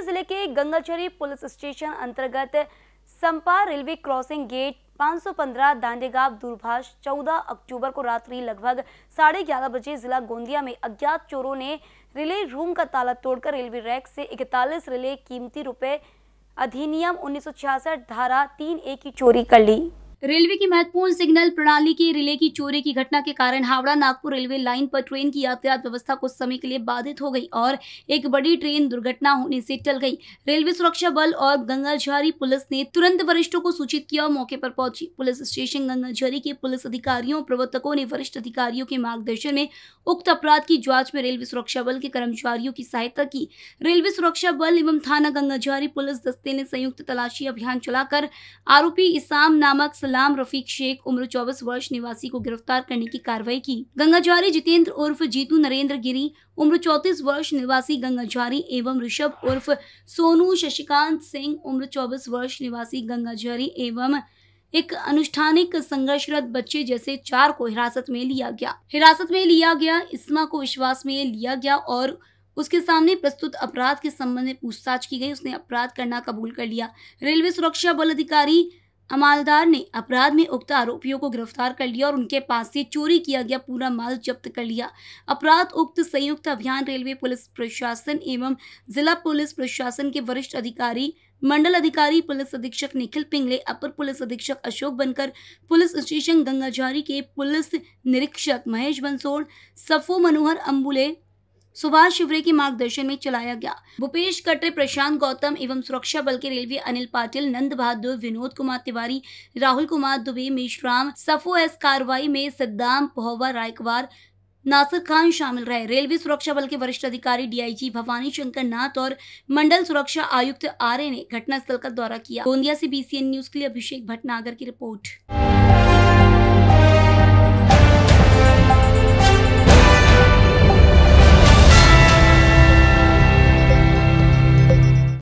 उमरिया जिले के गंगाचरी police station अंतर्गत Sampa railway crossing gate 515 Dandegaon दूरभाष 14 अक्टूबर को रात्रि लगभग साढ़े ग्यारह बजे जिला गोंदिया में अज्ञात चोरों ने रिले रूम का ताला तोड़कर रेलवे रैक से 41 रिले कीमती रुपए अधिनियम 1966 धारा 3 ए की चोरी कर ली रेलवे की महत्वपूर्ण सिग्नल प्रणाली के रिले की चोरी की घटना के कारण हावड़ा नागपुर रेलवे लाइन पर ट्रेन की यातायात व्यवस्था कुछ समय के लिए बाधित हो गई और एक बड़ी ट्रेन दुर्घटना होने से टल गई रेलवे सुरक्षा बल और गंगाझारी पुलिस ने तुरंत वरिष्ठों को सूचित किया और मौके पर पहुंची पुलिस स्टेशन गंगाझारी के पुलिस अधिकारियों प्रवर्तकों ने वरिष्ठ अधिकारियों के मार्गदर्शन में उक्त अपराध की जाँच में रेलवे सुरक्षा बल के कर्मचारियों की सहायता की रेलवे सुरक्षा बल एवं थाना गंगाझारी पुलिस दस्ते ने संयुक्त तलाशी अभियान चलाकर आरोपी इसाम नामक गुलाम रफीक शेख उम्र चौबीस वर्ष निवासी को गिरफ्तार करने की कार्रवाई की गंगा जितेंद्र उर्फ जीतू नरेंद्र गिरी उम्र चौतीस वर्ष निवासी गंगाझारी एवं ऋषभ उर्फ सोनू शशिकांत सिंह उम्र चौबीस वर्ष निवासी गंगाझारी एवं एक अनुष्ठानिक संघर्षरत बच्चे जैसे चार को हिरासत में लिया गया हिरासत में लिया गया इसमा को विश्वास में लिया गया और उसके सामने प्रस्तुत अपराध के संबंध में पूछताछ की गई उसने अपराध करना कबूल कर लिया रेलवे सुरक्षा बल अधिकारी अमालदार ने अपराध में उक्त आरोपियों को गिरफ्तार कर लिया और उनके पास से चोरी किया गया पूरा माल जब्त कर लिया अपराध उक्त संयुक्त अभियान रेलवे पुलिस प्रशासन एवं जिला पुलिस प्रशासन के वरिष्ठ अधिकारी मंडल अधिकारी पुलिस अधीक्षक निखिल पिंगले अपर पुलिस अधीक्षक अशोक बनकर पुलिस स्टेशन गंगाझारी के पुलिस निरीक्षक महेश बंसोड़ सफो मनोहर अम्बुले सुभाष शिवरे के मार्गदर्शन में चलाया गया भूपेश कटरे प्रशांत गौतम एवं सुरक्षा बल के रेलवे अनिल पाटिल नंद बहादुर विनोद कुमार तिवारी राहुल कुमार दुबे मेशराम सफो एस कार्रवाई में सिद्दाम पोहवा रायकवार नासिर खान शामिल रहे रेलवे सुरक्षा बल के वरिष्ठ अधिकारी डीआईजी भवानी शंकर नाथ और मंडल सुरक्षा आयुक्त आर ने घटनास्थल का दौरा किया गोंदिया से बीसीएन न्यूज के लिए अभिषेक भटनागर की रिपोर्ट